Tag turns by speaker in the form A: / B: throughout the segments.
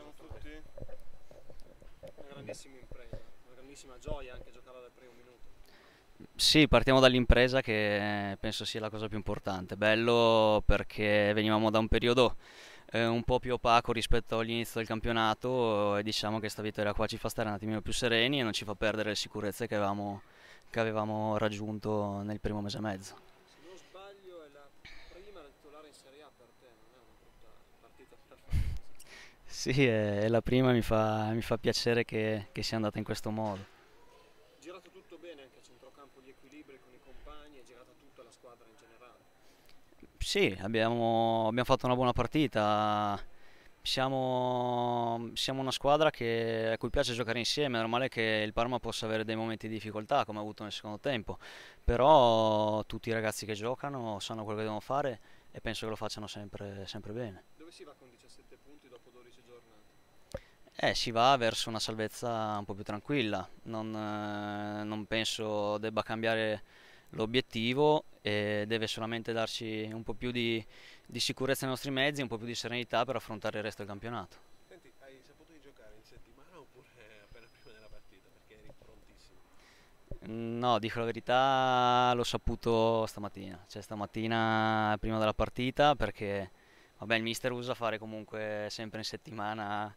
A: siamo tutti. Una grandissima impresa, una grandissima gioia anche giocare dal primo minuto. Sì, partiamo dall'impresa che eh, penso sia la cosa più importante. Bello perché venivamo da un periodo eh, un po' più opaco rispetto all'inizio del campionato e diciamo che questa vittoria qua ci fa stare un attimino più sereni e non ci fa perdere le sicurezze che avevamo, che avevamo raggiunto nel primo mese e mezzo. Sì, è, eh, la prima, mi fa, mi fa piacere che, che, sia andata in questo modo. Girato tutto bene anche a centrocampo, di equilibri con i compagni, è girata tutta la squadra in generale? Sì, abbiamo, abbiamo fatto una buona partita. Siamo, siamo una squadra che, a cui piace giocare insieme, è normale che il Parma possa avere dei momenti di difficoltà come ha avuto nel secondo tempo, però tutti i ragazzi che giocano sanno quello che devono fare e penso che lo facciano sempre, sempre bene. Dove si va con 17 punti dopo 12 giornate? Eh, si va verso una salvezza un po' più tranquilla, non, eh, non penso debba cambiare l'obiettivo e deve solamente darci un po' più di, di, sicurezza nei nostri mezzi, un po' più di serenità per affrontare il resto del campionato. Senti, hai saputo di giocare in settimana oppure appena prima della partita perché eri prontissimo? No, dico la verità, l'ho saputo stamattina, cioè stamattina prima della partita perché vabbè, il mister usa fare comunque sempre in settimana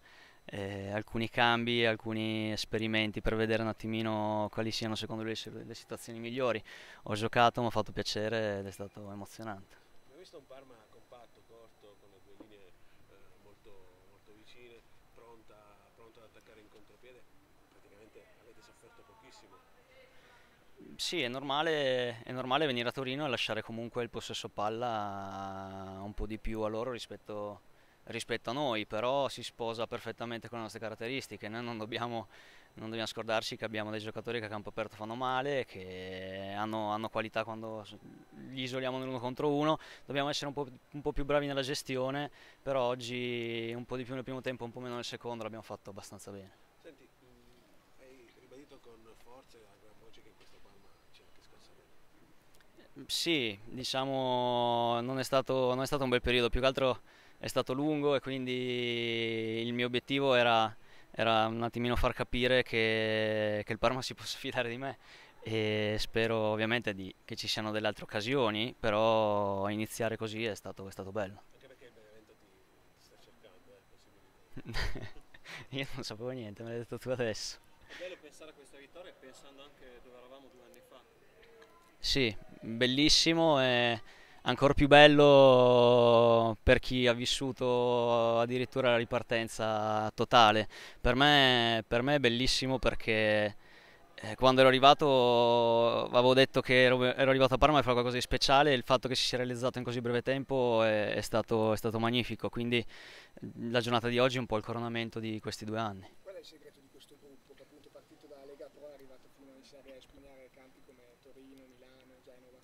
A: eh, alcuni cambi, alcuni esperimenti per vedere un attimino quali siano secondo lui le situazioni migliori. Ho giocato, mi ha fatto piacere ed è stato emozionante. Ho visto un Parma compatto, corto, con le due linee eh, molto, molto vicine, pronta, pronta ad attaccare in contropiede sicuramente avete sofferto pochissimo. Sì, è normale, è normale venire a Torino e lasciare comunque il possesso palla un po' di più a loro rispetto, rispetto a noi, però si sposa perfettamente con le nostre caratteristiche. Noi non dobbiamo, non dobbiamo scordarci che abbiamo dei giocatori che a campo aperto fanno male, che hanno, hanno qualità quando li isoliamo nell'uno contro uno. Dobbiamo essere un po', un po', più bravi nella gestione, però oggi un po' di più nel primo tempo, un po' meno nel secondo, l'abbiamo fatto abbastanza bene. Senti, Sì, diciamo non è, stato, non è stato un bel periodo, più che altro è stato lungo e quindi il mio obiettivo era, era un attimino far capire che, che, il Parma si possa fidare di me e spero ovviamente di, che ci siano delle altre occasioni, però iniziare così è stato, è stato bello. Anche perché il Benevento ti, sta cercando, eh, Io non sapevo niente, me l'hai detto tu adesso. È bello pensare a questa vittoria pensando anche dove eravamo due anni fa. Sì, bellissimo e ancora più bello per chi ha vissuto addirittura la ripartenza totale. Per me, per me è bellissimo perché eh, quando ero arrivato avevo detto che ero, ero arrivato a Parma per fare qualcosa di speciale e il fatto che si sia realizzato in così breve tempo è, è, stato, è stato magnifico, quindi la giornata di oggi è un po' il coronamento di questi due anni la Lega Pro è arrivato fino in Serie A espugnare campi come Torino, Milano, Genova.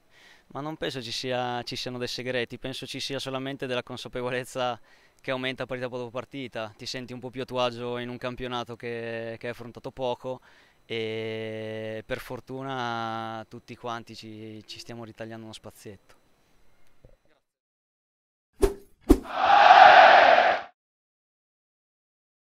A: Ma non penso ci, sia, ci siano dei segreti, penso ci sia solamente della consapevolezza che aumenta partita dopo partita, ti senti un po' più a tuo agio in un campionato che, che hai affrontato poco e per fortuna tutti quanti ci, ci stiamo ritagliando uno spazietto.